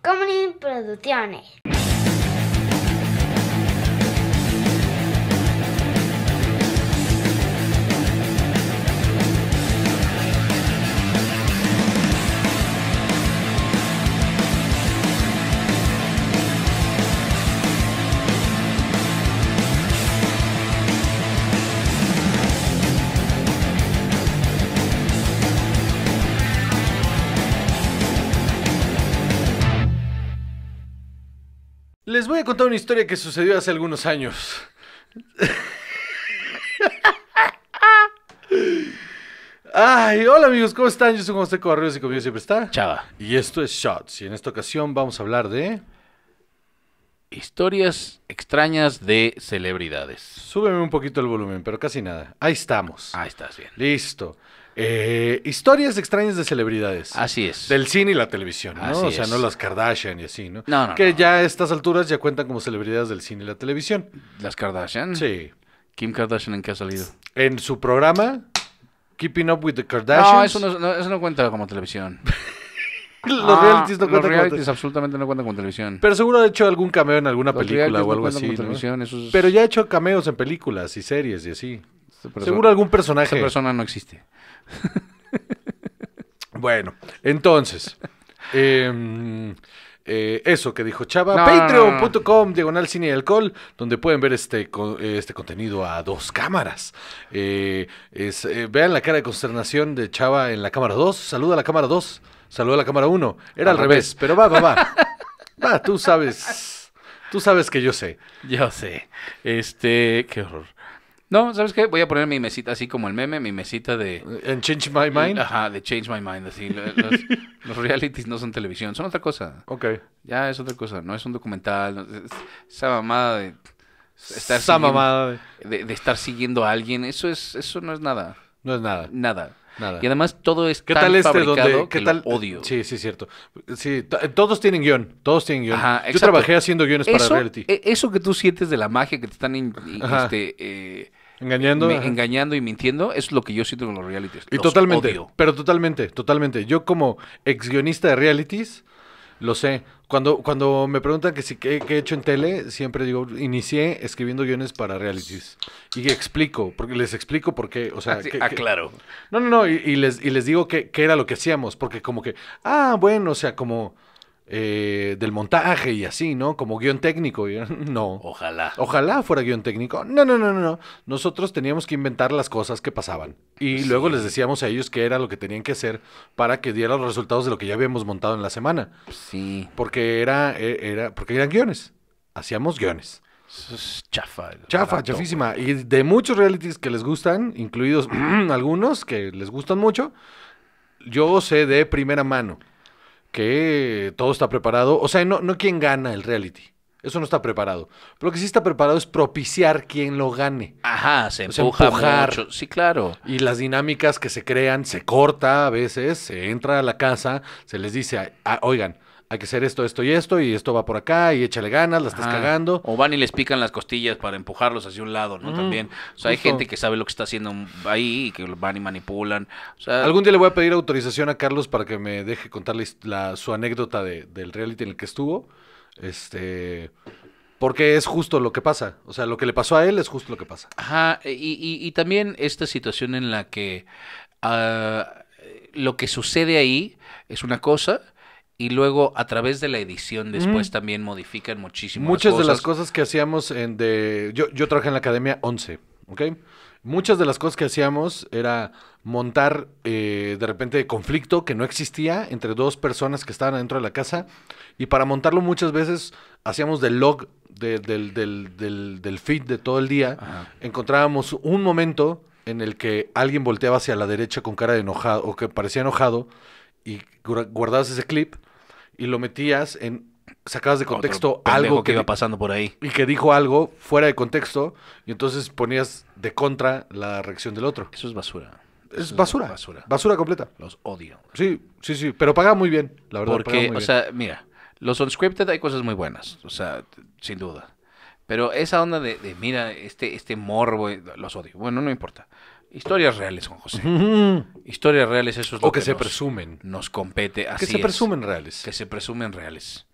comedy Producciones. Les voy a contar una historia que sucedió hace algunos años. Ay, hola amigos, ¿cómo están? Yo soy José Cobarrios y conmigo siempre está Chava. Y esto es Shots. Y en esta ocasión vamos a hablar de. Historias extrañas de celebridades. Súbeme un poquito el volumen, pero casi nada. Ahí estamos. Ahí estás bien. Listo. Eh, historias extrañas de celebridades. Así es. Del cine y la televisión, ¿no? o sea, no las Kardashian y así, ¿no? No, no. Que ya a estas alturas ya cuentan como celebridades del cine y la televisión. ¿Las Kardashian? Sí. ¿Kim Kardashian en qué ha salido? En su programa, Keeping Up with the Kardashians. No, eso no, cuenta como televisión. los ah, no cuentan como absolutamente no cuentan como televisión. Pero seguro ha hecho algún cameo en alguna película o algo así. Televisión, Pero ya ha hecho cameos en películas y series y así. Este, Seguro algún personaje. Esa persona no existe. bueno, entonces. Em, eh, eso que dijo Chava, patreon.com, diagonal cine y alcohol, donde pueden ver este, este contenido a dos cámaras. Eh, eh, vean la cara de consternación de Chava en la cámara 2, saluda a la cámara 2, saluda a la cámara 1. Era al, revés, ah, revés, pero va, va, va. va, tú sabes. Tú sabes que yo sé. Yo sé. Este, qué horror. No, ¿sabes qué? Voy a poner mi mesita, así como el meme, mi mesita de... ¿En Change My Mind? Ajá, de Change My Mind, así. Los, realities no son televisión, son otra cosa. Ok. Ya es otra cosa, no es un documental, esa mamada de... Estar esa mamada de... De, estar siguiendo a alguien, eso, es, eso no es nada. No es nada. Nada. Nada. Y además todo es ¿Qué tal este fabricado ¿qué que tal? odio. Sí, sí, cierto. Sí, todos tienen guión. Todos tienen guión. Ajá, Yo trabajé haciendo guiones para reality. E, eso que tú sientes de la magia que te están Engañando. engañando y mintiendo es lo que yo siento con los realities. Y totalmente. Pero totalmente, totalmente. Yo como ex guionista de realities, lo sé. Cuando, cuando me preguntan que qué, he hecho en tele, siempre digo, inicié escribiendo guiones para realities. Y explico, porque les explico por qué. O sea, ah, aclaro. Ah, no, no, no. Y, les, y les digo qué que era lo que hacíamos. Porque como que, ah, bueno, o sea, como eh, del montaje y así, ¿no? Como guión técnico. No. Ojalá. Ojalá fuera guión técnico. No, no, no, no, Nosotros teníamos que inventar las cosas que pasaban. Y luego les decíamos a ellos qué era lo que tenían que hacer para que diera los resultados de lo que ya habíamos montado en la semana. Sí. Porque era, e, era, porque eran guiones. Hacíamos guiones. chafa. Chafa, chafísima. Y de muchos realities que les gustan, incluidos algunos que les gustan mucho, yo sé de primera mano que todo está preparado. O sea, no, no quien gana el reality. Eso no está preparado. Pero lo que sí está preparado es propiciar quien lo gane. Ajá, se empuja Sí, claro. Y las dinámicas que se crean, se corta a veces, se entra a la casa, se les dice, ah, ah, oigan, hay que hacer esto, esto y esto, y esto va por acá, y échale ganas, la estás cagando. O van y les pican las costillas para empujarlos hacia un lado, ¿no? También. O sea, hay gente que sabe lo que está haciendo ahí y que van y manipulan. Algún día le voy a pedir autorización a Carlos para que me deje contarle su anécdota de, del reality en el que estuvo. Este. Porque es justo lo que pasa. O sea, lo que le pasó a él es justo lo que pasa. Ajá, e, y, y, también esta situación en la que ah, lo que sucede ahí es una cosa y luego a través de la edición después mm. también modifican muchísimo. Muchas de las cosas que hacíamos en de... Yo, yo trabajé en la Academia 11, ¿ok? Muchas de las cosas que hacíamos era montar eh, de repente conflicto que no existía entre dos personas que estaban adentro de la casa y para montarlo muchas veces hacíamos del log del, del, del, feed de todo el día, encontrábamos un momento en el que alguien volteaba hacia la derecha con cara de enojado o que parecía enojado y guardabas ese clip y lo metías en sacabas de contexto algo que, iba pasando por ahí y que dijo algo fuera de contexto y entonces ponías de contra la reacción del otro. Eso es basura. Es, basura, basura. Basura completa. Los odio. Sí, sí, sí, pero paga muy bien, la verdad. Porque, o sea, mira, los unscripted hay cosas muy buenas, o sea, sin duda. Pero esa onda de, mira, este, este morbo, eh, los odio. Bueno, no importa. Historias reales, Juan José. Historias reales, eso es lo que, se nos, presumen. Nos compete. Así que se presumen reales. Que se presumen reales.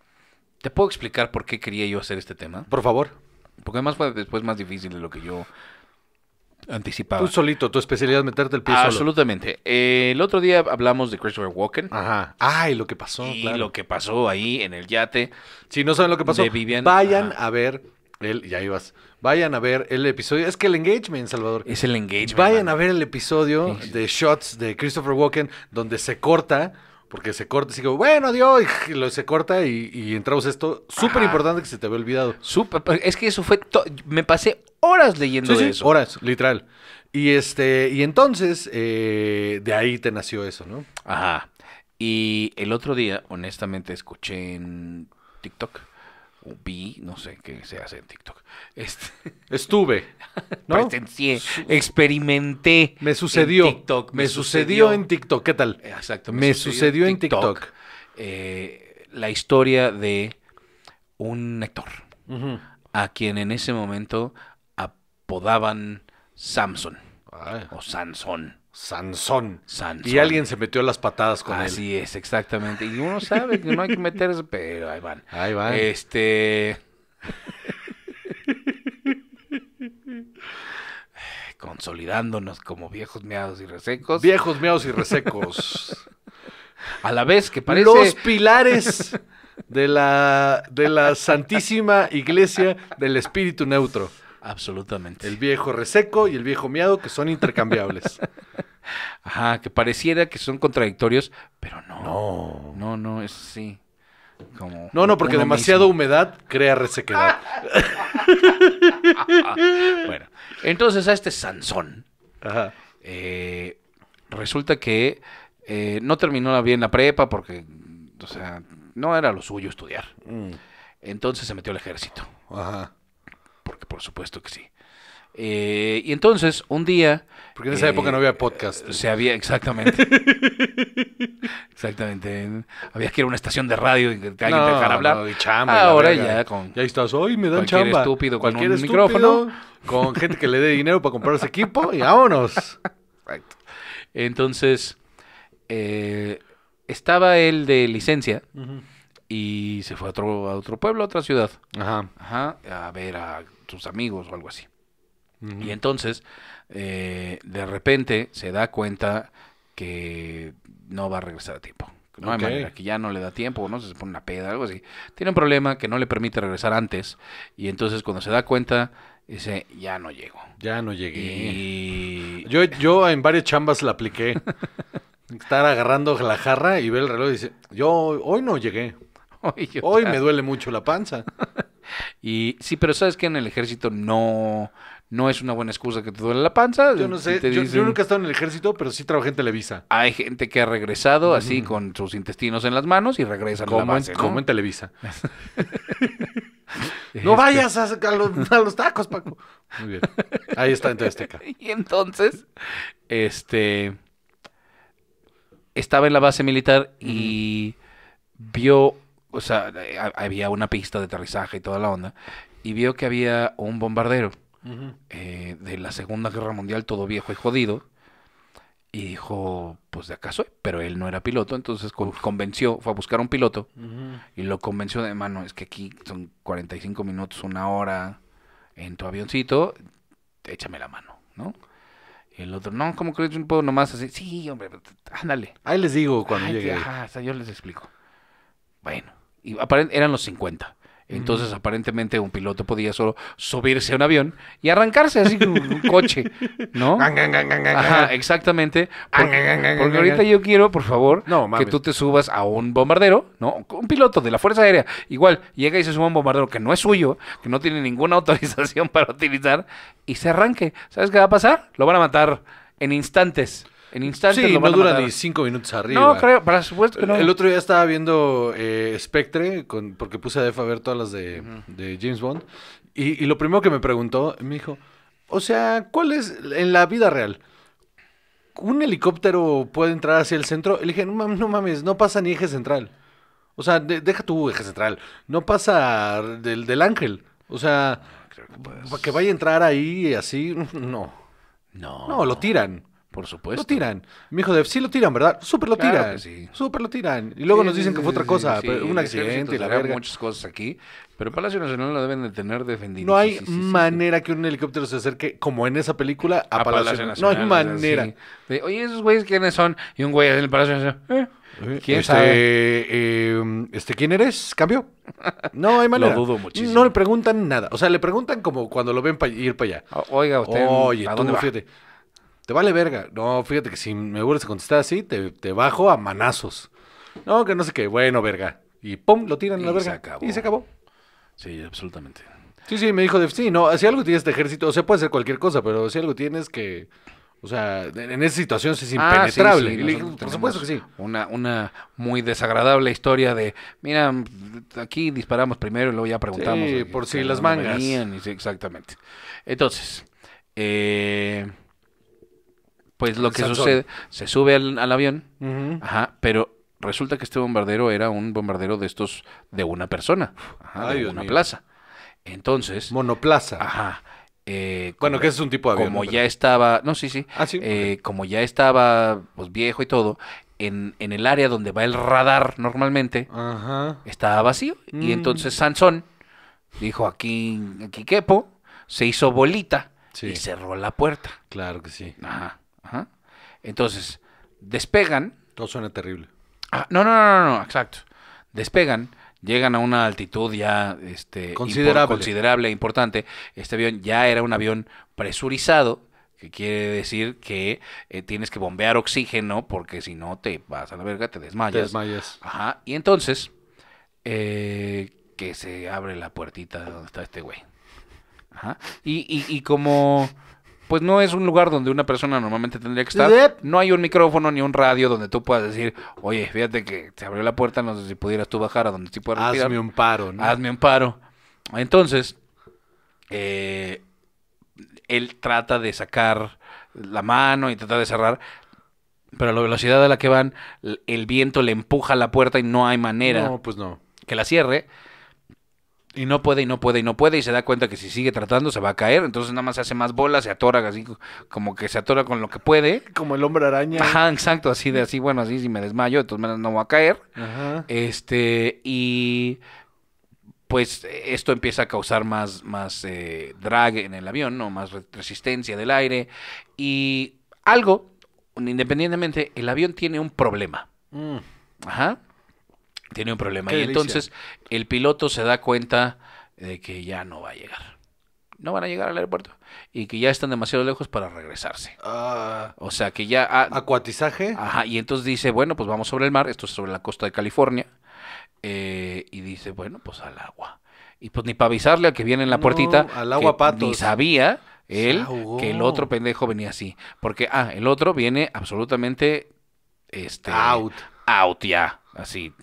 ¿Te puedo explicar por qué quería yo hacer este tema? Por favor. Porque además fue después más difícil de lo que yo anticipaba. Tú solito, tu especialidad es meterte el pie ah, Absolutamente. Eh, el otro día hablamos de Christopher Walken. Ajá. Ay, y lo que pasó. Y lo que pasó ahí en el yate. Si no saben lo que pasó, vayan a ver y ya ibas. Vayan a ver el episodio. Es que el engagement, Salvador. Es el engagement. Vayan a ver el episodio de Shots de Christopher Walken, donde se corta, porque se corta, que bueno, adiós, se corta y, y entramos esto. Súper importante que se te había olvidado. Súper, es que eso fue. Me pasé horas leyendo eso. Horas, literal. Y este, y entonces, eh, de ahí te nació eso, ¿no? Ajá. Y el otro día, honestamente, escuché en TikTok vi, no sé qué se hace en TikTok. Este, Estuve, Presencié, experimenté. Me sucedió. En TikTok, me, sucedió, en TikTok. ¿Qué tal? Exacto. Me, sucedió, en TikTok. Eh, la historia de un actor a quien en ese momento apodaban Samson o Sansón. Sansón. Sansón. Y alguien se metió las patadas con él. Así es, exactamente. Y uno sabe que no hay que meterse, pero ahí van. Ahí van. Este. Consolidándonos como viejos meados y resecos. Viejos meados y resecos. a la vez que parece. Los pilares de la, de la Santísima Iglesia del Espíritu Neutro. Absolutamente. El viejo reseco y el viejo miado que son intercambiables. Ajá, que pareciera que son contradictorios, pero no. No, no, es sí. no, no, porque demasiada humedad crea resequedad. bueno, entonces a este Sansón eh, resulta que eh, no terminó bien la prepa porque, o sea, no era lo suyo estudiar. Mm. Entonces se metió al ejército. Ajá por supuesto que sí. Eh, y entonces, un día. Porque en esa época no eh, había podcast. Se había, exactamente. exactamente. Había que ir a una estación de radio y que alguien te dejara hablar. chamba, Ahora ya con. estás hoy, me dan con un micrófono. Con gente que le dé dinero para comprar ese equipo y vámonos. Entonces, eh, estaba él de licencia. Y se fue a otro, a otro pueblo, a otra ciudad. Ajá. A ver, a sus amigos o algo así. Y entonces, eh, de repente se da cuenta que no va a regresar a tiempo. No hay manera, que ya no le da tiempo, no se pone una peda, algo así. Tiene un problema que no le permite regresar antes. Y entonces cuando se da cuenta, dice, ya no llego. Ya no llegué. Yo, yo en varias chambas la apliqué. Estar agarrando la jarra y ver el reloj y dice, yo hoy no llegué. hoy me duele mucho la panza. Y sí, pero sabes que en el ejército no, no es una buena excusa que te duele la panza. Yo eh, no sé, yo, nunca he estado en el ejército, pero sí trabajé en Televisa. Hay gente que ha regresado así con sus intestinos en las manos y regresa como la en, Como en Televisa. no este vayas a, los, tacos, Paco. Muy bien. Ahí está en y entonces, este estaba en la base militar y vio o sea, había una pista de aterrizaje y toda la onda, y vio que había un bombardero eh, de la Segunda Guerra Mundial, todo viejo y jodido, y dijo, pues de acaso, pero él no era piloto, entonces convenció, fue a buscar un piloto, y lo convenció de, mano, es que aquí son 45 minutos, una hora en tu avioncito, échame la mano, ¿no? Y el otro, no, como crees? un puedo nomás así. Sí, hombre, ándale. Ahí les digo cuando llegue. o yo les explico. Bueno, y eran los 50. Entonces, aparentemente, un piloto podía solo subirse a un avión y arrancarse así un coche, ¿no? Ajá, exactamente. Porque, ahorita yo quiero, por favor, que tú te subas a un bombardero, ¿no? Un piloto de la Fuerza Aérea. Igual, llega y se sube a un bombardero que no es suyo, que no tiene ninguna autorización para utilizar, y se arranque. ¿Sabes qué va a pasar? Lo van a matar en instantes. En instantes sí, no dura ni cinco minutos arriba. No, creo, para supuesto no. El otro día estaba viendo eh, Spectre, con, porque puse a Def a ver todas las de, James Bond. Y, lo primero que me preguntó, me dijo, o sea, ¿cuál es en la vida real? ¿Un helicóptero puede entrar hacia el centro? Le dije, no mames, no, pasa ni eje central. O sea, deja tu eje central. No pasa del, ángel. O sea, que, vaya a entrar ahí así, no. No. No, lo tiran. Por supuesto. Lo tiran. Mi hijo de sí lo tiran, ¿verdad? Súper lo tiran. Sí. Súper lo tiran. Y luego nos dicen que fue otra cosa, un accidente y la verga. muchas cosas aquí, pero Palacio Nacional lo deben de tener defendido. No hay manera que un helicóptero se acerque, como en esa película, a, Palacio, Nacional. No hay manera. Oye, ¿esos güeyes quiénes son? Y un güey en el Palacio Nacional. Eh, eh, ¿Quién este, eh, este, ¿quién eres? ¿Cambio? No hay manera. Lo dudo muchísimo. No le preguntan nada. O sea, le preguntan como cuando lo ven ir para allá. oiga, usted, Oye, ¿a dónde Fíjate, ¿Te vale verga? No, fíjate que si me vuelves a contestar así, te, bajo a manazos. No, que no sé qué. Bueno, verga. Y pum, lo tiran a la y Se acabó. Y se acabó. Sí, absolutamente. Sí, sí, me dijo de, sí, no, si algo tienes de ejército, o sea, puede ser cualquier cosa, pero si algo tienes que, o sea, en esa situación es ah, impenetrable. por supuesto que sí. Una, una muy desagradable historia de, mira, aquí disparamos primero y luego ya preguntamos. por si las mangas. exactamente. Entonces, eh pues lo que sucede, se sube al, avión, ajá, pero resulta que este bombardero era un bombardero de estos de una persona, ajá, de una plaza. Entonces, monoplaza. Ajá. Eh, bueno, que es un tipo de avión. Como ya estaba, no, sí, sí. ¿Ah, eh, Como ya estaba pues, viejo y todo, en, en, el área donde va el radar normalmente, Ajá. estaba vacío. Y mm. entonces Sansón dijo, aquí, aquí quepo, se hizo bolita y cerró la puerta. Claro que sí. Ajá. Entonces, despegan. Todo suena terrible. Ah, no, no, no, no, no, exacto. Despegan, llegan a una altitud ya este, considerable. considerable, importante. Este avión ya era un avión presurizado, que quiere decir que eh, tienes que bombear oxígeno porque si no te vas a la verga, te desmayas. desmayas. Ajá. Y entonces, eh, que se abre la puertita donde está este güey. Ajá. Y, y, y como pues no es un lugar donde una persona normalmente tendría que estar. No hay un micrófono ni un radio donde tú puedas decir, oye, fíjate que se abrió la puerta, no sé si pudieras tú bajar a donde tú puedas Hazme un paro, ¿no? Hazme un paro. Entonces, eh, él trata de sacar la mano y trata de cerrar, pero a la velocidad a la que van, el viento le empuja la puerta y no hay manera pues que la cierre y no puede y no puede y no puede y se da cuenta que si sigue tratando se va a caer, entonces nada más se hace más bolas, se atora así como que se atora con lo que puede, como el hombre araña. Ajá, exacto, así de así, bueno, así si me desmayo, de todas maneras no va a caer. Ajá. Este y pues esto empieza a causar más más eh, drag en el avión, no más resistencia del aire y algo independientemente el avión tiene un problema. Mm. Ajá. Tiene un problema. y entonces el piloto se da cuenta de que ya no va a llegar. No van a llegar al aeropuerto. Y que ya están demasiado lejos para regresarse. Ah. o sea que ya. Ah, ¿Acuatizaje? Ajá. Y entonces dice, bueno, pues vamos sobre el mar. Esto es sobre la costa de California. Eh, y dice, bueno, pues al agua. Y pues ni para avisarle al que viene en la puertita. Al agua pato Ni sabía él que el otro pendejo venía así. Porque, ah, el otro viene absolutamente. Este, out. Out ya. Así.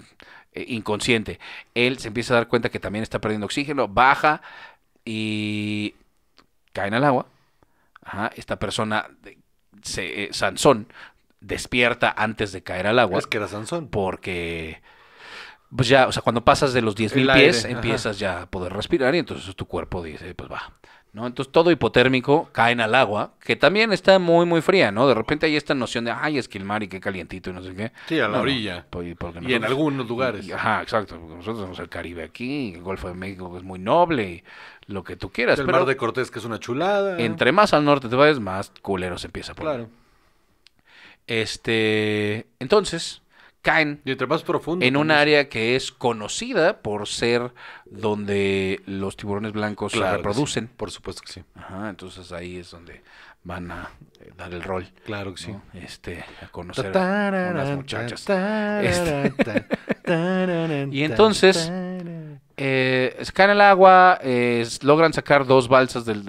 Eh, inconsciente. Él se empieza a dar cuenta que también está perdiendo oxígeno, baja y cae en el agua. esta persona, eh, Sansón, despierta antes de caer al agua. Es que era Sansón. Porque, pues ya, o sea, cuando pasas de los 10.000 pies, empiezas ya a poder respirar y entonces tu cuerpo dice, pues va. ¿no? Entonces todo hipotérmico caen al agua, que también está muy, muy fría, ¿no? De repente hay esta noción de, ay, es que el mar y qué calientito y no sé qué. Sí, a la orilla. Pues, y en algunos lugares. ajá, exacto. Porque nosotros somos el Caribe aquí, el Golfo de México es muy noble, y lo que tú quieras. El mar de Cortés que es una chulada. Entre más al norte te vas, más culeros empieza Claro. Este, entonces, caen y entre más profundo, en un área que es conocida por ser donde los tiburones blancos se reproducen. Por supuesto que sí. entonces ahí es donde van a eh, dar el rol. Claro que sí. Este, a conocer a unas muchachas. Este, y entonces eh, caen agua, eh, logran sacar dos balsas del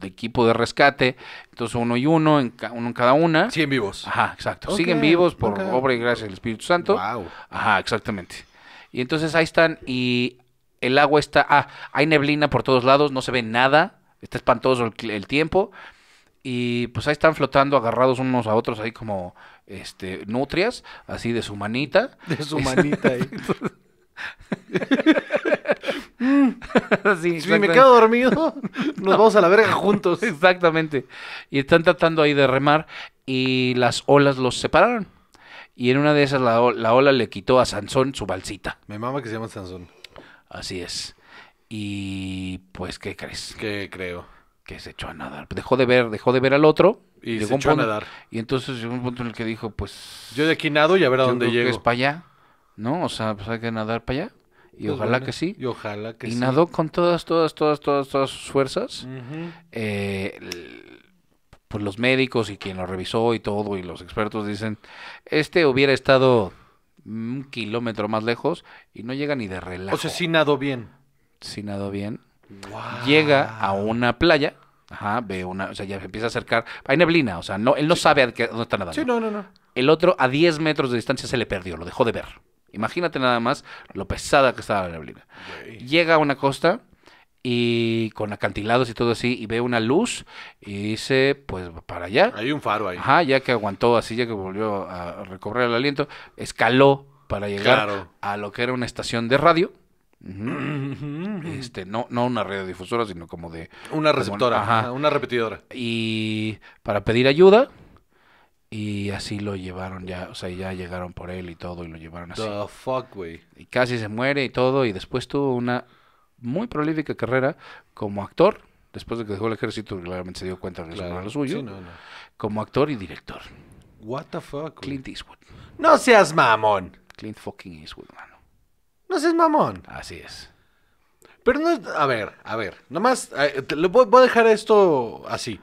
de equipo de rescate. Entonces uno y uno, en uno en cada una. Siguen vivos. Ajá, exacto. Siguen vivos por obra y gracia del Espíritu Santo. Ajá, exactamente. Y entonces ahí están y el agua está... Ah, hay neblina por todos lados, no se ve nada. Está espantoso el, tiempo. Y pues ahí están flotando agarrados unos a otros ahí como este nutrias, así de su manita. De su manita. ahí. si me quedo dormido, nos vamos a la verga juntos. Exactamente. Y están tratando ahí de remar y las olas los separaron. Y en una de esas la, ola le quitó a Sansón su balsita. Mi mamá que se llama Sansón. Así es. Y pues, ¿qué crees? ¿Qué creo? Que se echó a nadar. Dejó de ver, dejó de ver al otro. Y se echó a nadar. Y entonces llegó un punto en el que dijo, pues... Yo de aquí nado y a ver a dónde llego. para allá, ¿no? O sea, pues, hay que nadar para allá. Y ojalá que sí. Y nadó con todas, todas, todas, todas, todas sus fuerzas. Eh, pues los médicos y quien lo revisó y todo, y los expertos dicen, este hubiera estado un kilómetro más lejos y no llega ni de relajo. O sea, sí nadó bien. Sí nadó bien. Llega a una playa, ajá, ve una, o sea, ya empieza a acercar. Hay neblina, o sea, no, él no sabe a dónde está nadando. Sí, no, no, no. El otro a 10 metros de distancia se le perdió, lo dejó de ver. Imagínate nada más lo pesada que estaba la neblina. Llega a una costa y con acantilados y todo así y ve una luz y dice, pues para allá. Hay un faro ahí. Ajá, ya que aguantó así, ya que volvió a recorrer el aliento, escaló para llegar a lo que era una estación de radio. Este, no, no una radiodifusora, sino como de. Una receptora, una repetidora. Y para pedir ayuda, y así lo llevaron ya, o sea, ya llegaron por él y todo y lo llevaron así. The fuck, güey. Y casi se muere y todo y después tuvo una muy prolífica carrera como actor, después de que dejó el ejército, claramente se dio cuenta que eso no era lo suyo, como actor y director. What the fuck? Clint Eastwood. No seas mamón. Clint fucking Eastwood, mano. No seas mamón. Así es. Pero no, a ver, a ver, nomás, eh, lo, voy a dejar esto así.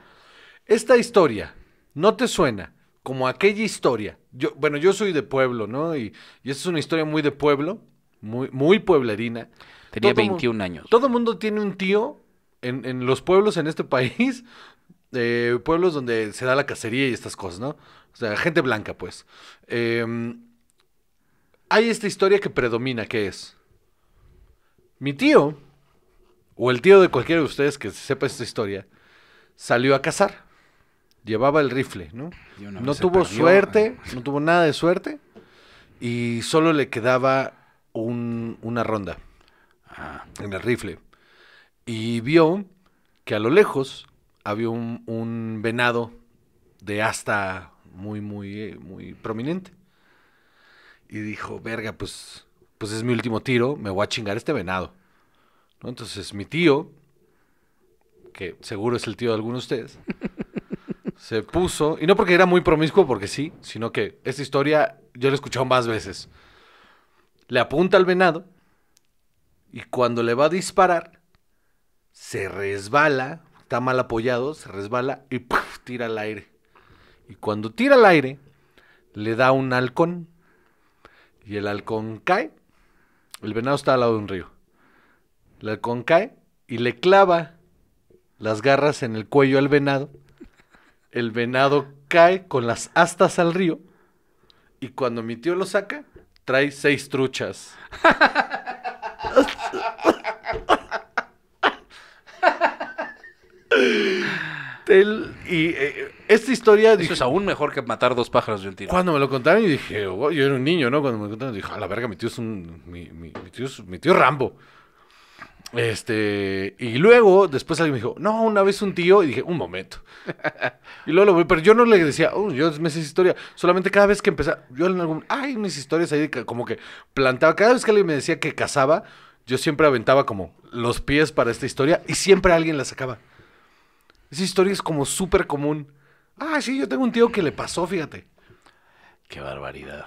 Esta historia, ¿no te suena como aquella historia. Yo, bueno, yo soy de pueblo, ¿no? Y, esta es una historia muy de pueblo, muy, muy pueblerina. Tenía 21 años. Todo el mundo tiene un tío en, los pueblos en este país, eh, pueblos donde se da la cacería y estas cosas, ¿no? O sea, gente blanca, pues. Em, hay esta historia que predomina, ¿qué es mi tío, o el tío de cualquiera de ustedes que sepa esta historia, salió a cazar llevaba el rifle, ¿no? No tuvo suerte, ¿eh? no tuvo nada de suerte y solo le quedaba una ronda ah. en el rifle. Y vio que a lo lejos había un, venado de hasta muy, muy, eh, muy prominente. Y dijo, verga, pues, pues es mi último tiro, me voy a chingar este venado. ¿No? Entonces mi tío, que seguro es el tío de alguno de ustedes, se puso, y no porque era muy promiscuo, porque sí, sino que esta historia yo la he escuchado más veces. Le apunta al venado y cuando le va a disparar, se resbala, está mal apoyado, se resbala y tira al aire. Y cuando tira al aire, le da un halcón y el halcón cae. El venado está al lado de un río. El halcón cae y le clava las garras en el cuello al venado el venado cae con las astas al río y cuando mi tío lo saca, trae seis truchas. y eh, esta historia. Eso es aún mejor que matar dos pájaros de un tiro. Cuando me lo contaron, y dije, oh, yo era un niño, ¿no? Cuando me lo contaron, dije, a la verga, mi tío es un. Mi, tío, es, mi tío Rambo. Este, y luego, después alguien me dijo, no, una vez un tío, y dije, un momento. y luego lo voy, pero yo no le decía, oh, yo me esa historia. Solamente cada vez que empezaba, yo en algún, ay, mis historias ahí como que plantaba, cada vez que alguien me decía que cazaba, yo siempre aventaba como los pies para esta historia y siempre alguien la sacaba. Esa historia es como súper común. Ah, sí, yo tengo un tío que le pasó, fíjate. Qué barbaridad.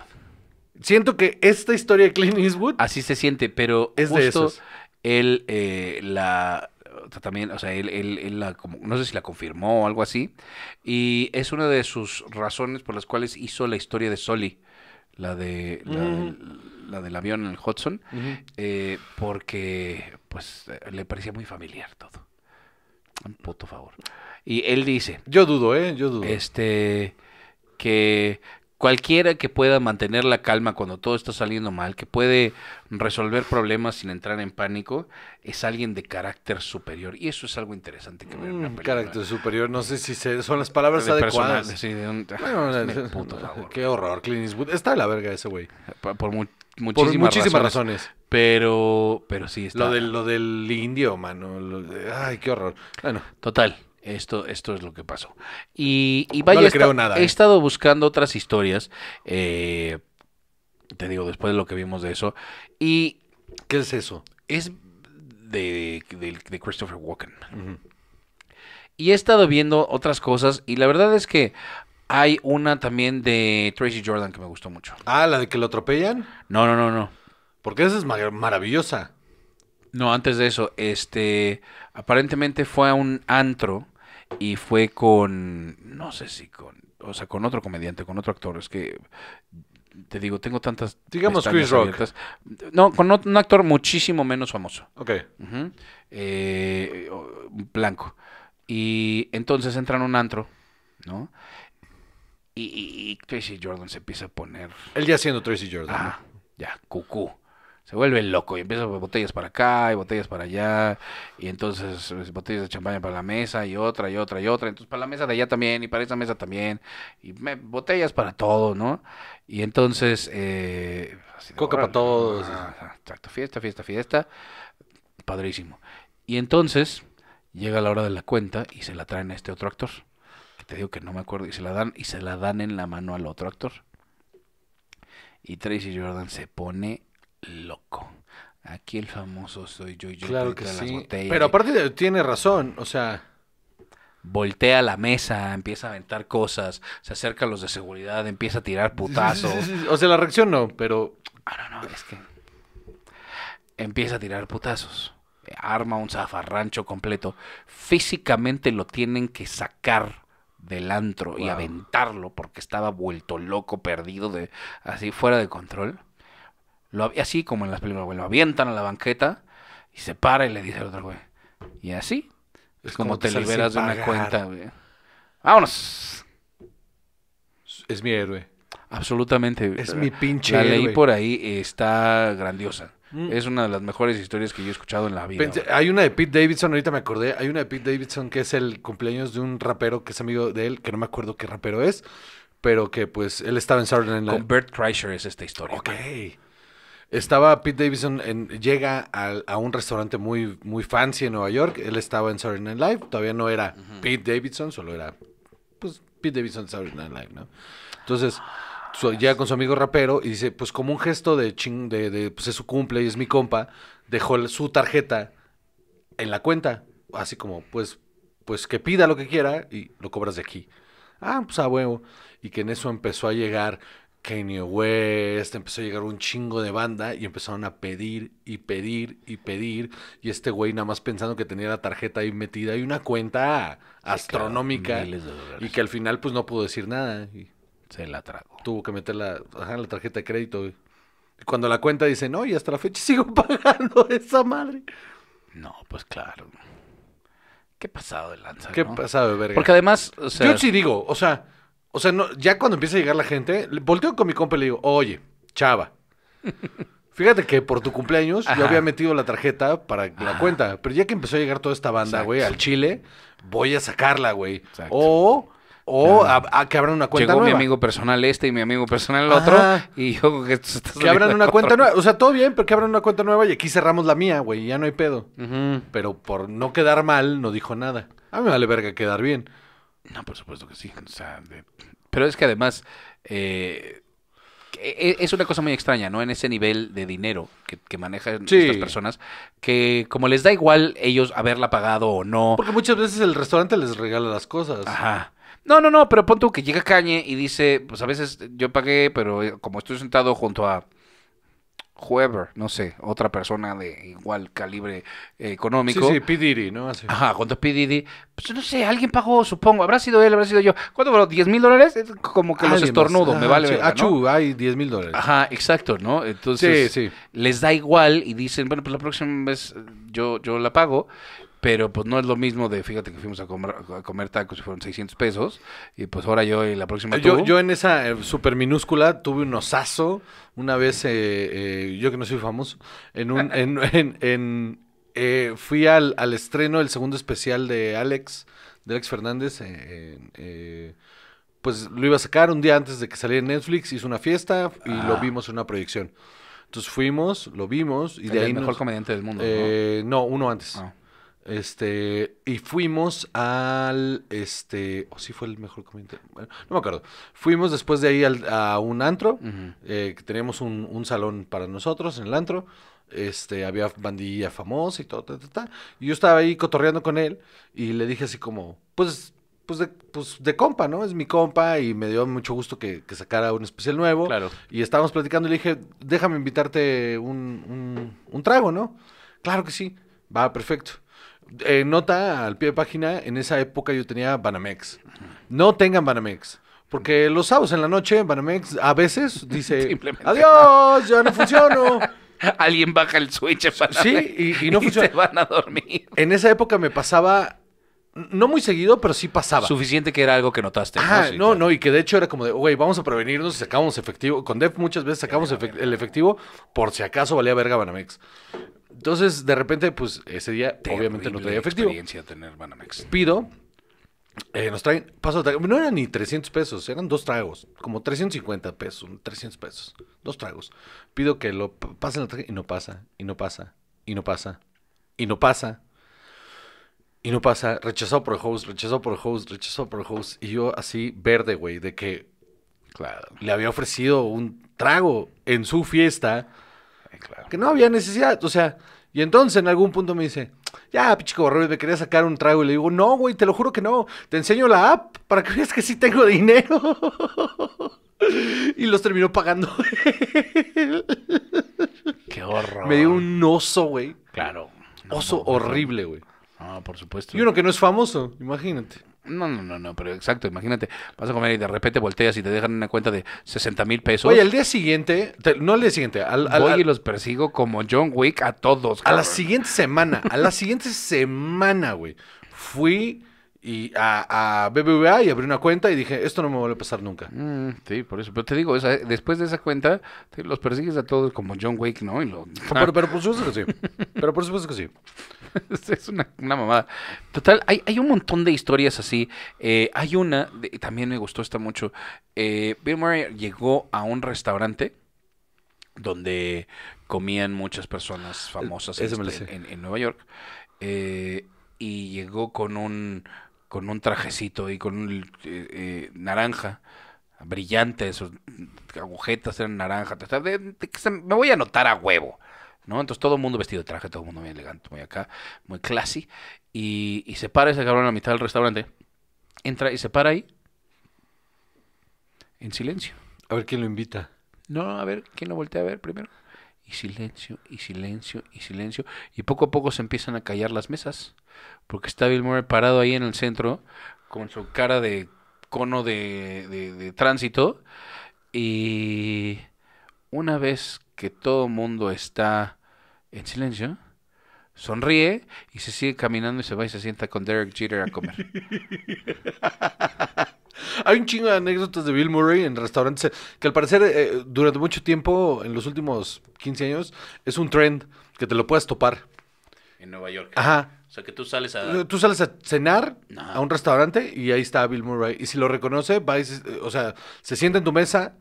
Siento que esta historia de Clint Eastwood. Así se siente, pero. Es de esos él eh, la también, o sea, él, la, no sé si la confirmó o algo así, y es una de sus razones por las cuales hizo la historia de Soli, la de la, mm. del, avión en el Hudson, eh, porque pues eh, le parecía muy familiar todo. Un puto favor. Y él dice. Yo dudo, ¿eh? Yo dudo. Este. Que cualquiera que pueda mantener la calma cuando todo está saliendo mal, que puede resolver problemas sin entrar en pánico, es alguien de carácter superior. Y eso es algo interesante que mm, Carácter superior, no sé si son las palabras adecuadas. Qué horror, Clint Eastwood. Está de la verga ese güey. Por, muchísimas, razones, Pero, pero sí está. Lo del, lo del indio, mano. ay, qué horror. Bueno. Total. Esto, esto es lo que pasó. Y, vaya, nada, he ¿eh? estado buscando otras historias. Eh, te digo, después de lo que vimos de eso. Y ¿Qué es eso? Es de, Christopher Walken. Y he estado viendo otras cosas y la verdad es que hay una también de Tracy Jordan que me gustó mucho. Ah, la de que lo atropellan. No, no, no, no. Porque esa es maravillosa. No, antes de eso, este, aparentemente fue a un antro y fue con, no sé si con, o sea, con otro comediante, con otro actor, es que te digo, tengo tantas. Digamos Chris No, con un actor muchísimo menos famoso. Ok. Eh, blanco. Y entonces entran a un antro, ¿no? Y, Tracy Jordan se empieza a poner. Él ya siendo Tracy Jordan. Ah, ya, cucú se vuelve loco y empieza botellas para acá y botellas para allá y entonces pues, botellas de champaña para la mesa y otra y otra y otra, entonces para la mesa de allá también y para esa mesa también y botellas para todo, ¿no? Y entonces... Eh, Coca para todos. exacto, fiesta, fiesta, fiesta, padrísimo. Y entonces llega la hora de la cuenta y se la traen a este otro actor, te digo que no me acuerdo, y se la dan, y se la dan en la mano al otro actor. Y Tracy Jordan se pone loco. Aquí el famoso soy yo, yo claro que sí. Pero aparte tiene razón, o sea, voltea la mesa, empieza a aventar cosas, se acerca a los de seguridad, empieza a tirar putazos. o sea, la reacción no, pero no, no, es que empieza a tirar putazos. Arma un zafarrancho completo. Físicamente lo tienen que sacar del antro y aventarlo porque estaba vuelto loco, perdido, de así fuera de control. Lo, así como en las películas, güey. Lo avientan a la banqueta y se para y le dice al otro, güey. Y así es como, te liberas de una cuenta, güey. Vámonos. Es mi héroe. Absolutamente. Es mi pinche La por ahí, está grandiosa. Mm. Es una de las mejores historias que yo he escuchado en la vida. hay una de Pete Davidson, ahorita me acordé. Hay una de Pete Davidson que es el cumpleaños de un rapero que es amigo de él, que no me acuerdo qué rapero es, pero que pues él estaba en Saturday en Con Bert Kreischer es esta historia. Ok. Estaba Pete Davidson, en, llega a, un restaurante muy, muy fancy en Nueva York. Él estaba en Saturday Night Live. Todavía no era Pete Davidson, solo era pues, Pete Davidson Saturday Night Live, ¿no? Entonces, llega con su amigo rapero y dice, pues como un gesto de ching, de, pues es su cumple y es mi compa, dejó su tarjeta en la cuenta. Así como, pues, pues que pida lo que quiera y lo cobras de aquí. Ah, pues a huevo. Y que en eso empezó a llegar Kanye West, empezó a llegar un chingo de banda y empezaron a pedir y pedir y pedir. Y este güey nada más pensando que tenía la tarjeta ahí metida y una cuenta astronómica. y que al final pues no pudo decir nada. Se la trago. Tuvo que meter la, tarjeta de crédito. Y cuando la cuenta dice, no, y hasta la fecha sigo pagando esa madre. No, pues claro. Qué pasado de lanza. Qué pasado de verga. Porque además, Yo sí digo, o sea o sea, ya cuando empieza a llegar la gente, volteo con mi compa y le digo, oye, chava. Fíjate que por tu cumpleaños yo había metido la tarjeta para la cuenta, pero ya que empezó a llegar toda esta banda, güey, al Chile, voy a sacarla, güey. O, o a, que abran una cuenta nueva. Llegó mi amigo personal este y mi amigo personal el otro, y yo que abran una cuenta nueva. O sea, todo bien, pero que abran una cuenta nueva y aquí cerramos la mía, güey, ya no hay pedo. Pero por no quedar mal, no dijo nada. A mí me vale verga quedar bien. No, por supuesto que sí. O sea, de... Pero es que además eh, e, e, es una cosa muy extraña, ¿no? En ese nivel de dinero que, manejan estas personas, que como les da igual ellos haberla pagado o no. Porque muchas veces el restaurante les regala las cosas. Ajá. No, no, no, pero pon tú que llega Cañe y dice, pues a veces yo pagué, pero eh, como estoy sentado junto a whoever, no sé, otra persona de igual calibre eh, económico. Sí, sí, P. ¿no? Ajá, cuando P. Diddy, pues no sé, alguien pagó, supongo, habrá sido él, habrá sido yo. ¿Cuánto fueron? ¿10 mil dólares? Como que los estornudo, me vale. Sí. Achú, ah, hay 10 mil dólares. Ajá, exacto, ¿no? Entonces, les da igual y dicen, bueno, pues la próxima vez yo, yo la pago pero pues no es lo mismo de, fíjate que fuimos a comer, tacos y fueron 600 pesos, y pues ahora yo y la próxima Yo, en esa eh, super minúscula tuve un osazo una vez, eh, eh, yo que no soy famoso, en un, en, en, en fui al, estreno del segundo especial de Alex, de Alex Fernández, pues lo iba a sacar un día antes de que saliera en Netflix, hizo una fiesta y lo ah. vimos en una proyección. Entonces fuimos, lo vimos y de ahí... El mejor comediante del mundo. ¿no? uno antes. Ah. Este, y fuimos al, este, o si fue el mejor comentario, no me acuerdo. Fuimos después de ahí al, a un antro, eh, que teníamos un, salón para nosotros en el antro, este, había bandilla famosa y todo, ta, ta, ta. Y yo estaba ahí cotorreando con él y le dije así como, pues, pues de, pues de compa, ¿no? Es mi compa y me dio mucho gusto que, que sacara un especial nuevo. Claro. Y estábamos platicando y le dije, déjame invitarte un, un trago, ¿no? Claro que sí, va, perfecto eh, nota al pie de página, en esa época yo tenía Banamex. No tengan Banamex. Porque los sábados en la noche, Banamex a veces dice, adiós, ya no funciono. Alguien baja el switch para Sí, y, y no van a dormir. En esa época me pasaba, no muy seguido, pero sí pasaba. Suficiente que era algo que notaste. no, no, y que de hecho era como de, güey, vamos a prevenirnos y sacamos efectivo. Con Def muchas veces sacamos el efectivo por si acaso valía verga Banamex. Entonces, de repente, pues ese día, obviamente no traía efectivo. experiencia tener Banamex. Pido, eh, nos traen, paso No eran ni 300 pesos, eran dos tragos, como 350 pesos, 300 pesos, dos tragos. Pido que lo pasen la y no pasa, y no pasa, y no pasa, y no pasa. Y no pasa, rechazado por el host, rechazado por el host, rechazado por el host. Y yo así verde, güey, de que claro. le había ofrecido un trago en su fiesta. Eh, que no había necesidad. O sea, y entonces en algún punto me dice, ya, pichico horrible, me quería sacar un trago. Y le digo, no, güey, te lo juro que no. Te enseño la app para que veas que sí tengo dinero. y los terminó pagando. Qué horror. Me dio un oso, güey. Claro. oso horrible, güey. Ah, por supuesto. Y uno que no es famoso, imagínate. No, no, no, no, pero exacto, imagínate, vas a comer y de repente volteas y te dejan una cuenta de 60 mil pesos. Oye, al día siguiente, no al día siguiente, al, voy y los persigo como John Wick a todos. A la siguiente semana, a la siguiente semana, güey, fui y a, a, BBVA y abrí una cuenta y dije, esto no me vuelve a pasar nunca. Mm, sí, por eso. Pero te digo, después de esa cuenta, los persigues a todos como John Wake, ¿no? pero, por supuesto que sí. Pero por supuesto que sí. es una, una, mamada. Total, hay, hay, un montón de historias así. Eh, hay una, también me gustó esta mucho. Eh, Bill Murray llegó a un restaurante donde comían muchas personas famosas este, en, en, Nueva York. Eh, y llegó con un con un trajecito y con un eh, eh, naranja brillante, esos agujetas eran naranja, me voy a notar a huevo. ¿no? Entonces todo el mundo vestido de traje, todo el mundo muy elegante, muy acá, muy classy. Y, y se para ese cabrón a la mitad del restaurante. Entra y se para ahí. En silencio. A ver quién lo invita. No, a ver, ¿quién lo voltea a ver primero? y silencio y silencio y silencio. Y poco a poco se empiezan a callar las mesas. Porque está Bill Murray parado ahí en el centro con su cara de cono de, tránsito. Y una vez que todo mundo está en silencio, sonríe y se sigue caminando y se va y se sienta con Derek Jeter a comer. Hay un chingo de anécdotas de Bill Murray en restaurantes eh, que al parecer eh, durante mucho tiempo, en los últimos 15 años, es un trend que te lo puedes topar. En Nueva York. Ajá. O sea, que tú sales a... Eh, tú sales a cenar a un restaurante y ahí está Bill Murray. Y si lo reconoce, va y se, o sea, se sienta en tu mesa,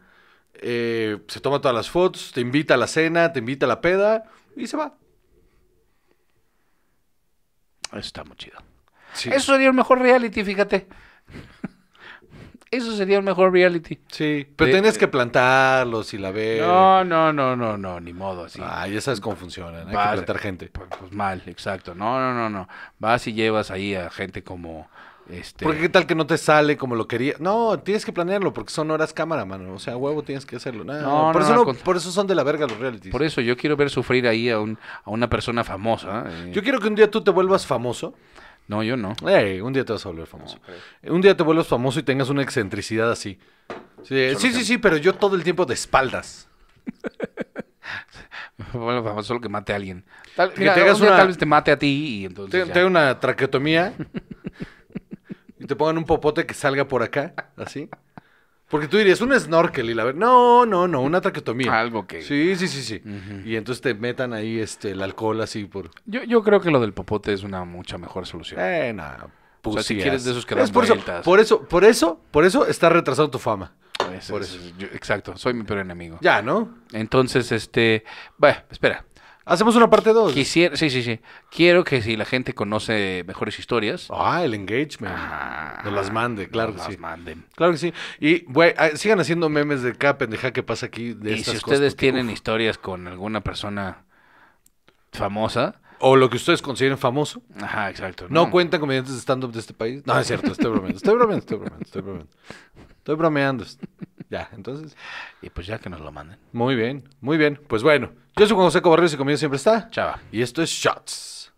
se toma todas las fotos, te invita a la cena, te invita a la peda y se va. Eso está muy chido. Eso sería el mejor reality, fíjate. Eso sería un mejor reality. Sí, pero tienes que plantarlos y la ver. No, no, no, no, no, ni modo. Así. Ay, esas cómo funcionan. hay que plantar gente. Pues, pues, mal, exacto. No, no, no, no. Vas y llevas ahí a gente como. Este... Porque qué tal que no te sale como lo quería. No, tienes que planearlo porque son horas cámara, mano. O sea, huevo tienes que hacerlo. No, no, por, eso por eso son de la verga los realities. Por eso yo quiero ver sufrir ahí a, a una persona famosa. ¿eh? Yo quiero que un día tú te vuelvas famoso no, yo no. un día te vas a volver famoso. Un día te vuelves famoso y tengas una excentricidad así. Sí, sí, sí, pero yo todo el tiempo de espaldas. bueno, famoso solo que mate a alguien. Tal, te tal vez te mate a ti y entonces. Te, una traqueotomía y te pongan un popote que salga por acá, así. Porque tú dirías, un snorkel y la verdad, no, no, no, una traquetomía. Algo que... Sí, sí, sí, sí. Y entonces te metan ahí este, el alcohol así por... Yo, yo creo que lo del popote es una mucha mejor solución. Eh, nada. si quieres de esos que por, eso, por eso, por eso, por eso está retrasado tu fama. Pues, por eso. exacto, soy mi peor enemigo. Ya, ¿no? Entonces, este, bueno, espera. Hacemos una parte 2. sí, sí, sí. Quiero que si la gente conoce mejores historias. Ah, el engagement. Ah, nos las mande, claro que las sí. manden. Claro que sí. Y ah, sigan haciendo memes de cada pendeja que pasa aquí. y si ustedes tienen historias con alguna persona famosa. O lo que ustedes consideren famoso. Ajá, exacto. No, no cuentan comediantes de stand-up de este país. No, es cierto, estoy bromeando. Estoy bromeando, estoy bromeando, estoy bromeando. Estoy bromeando. Ya, entonces. Y pues ya que nos lo manden. Muy bien, muy bien. Pues bueno. Yo soy Juan José Cobarrios y conmigo siempre está Chava. Y esto es Shots.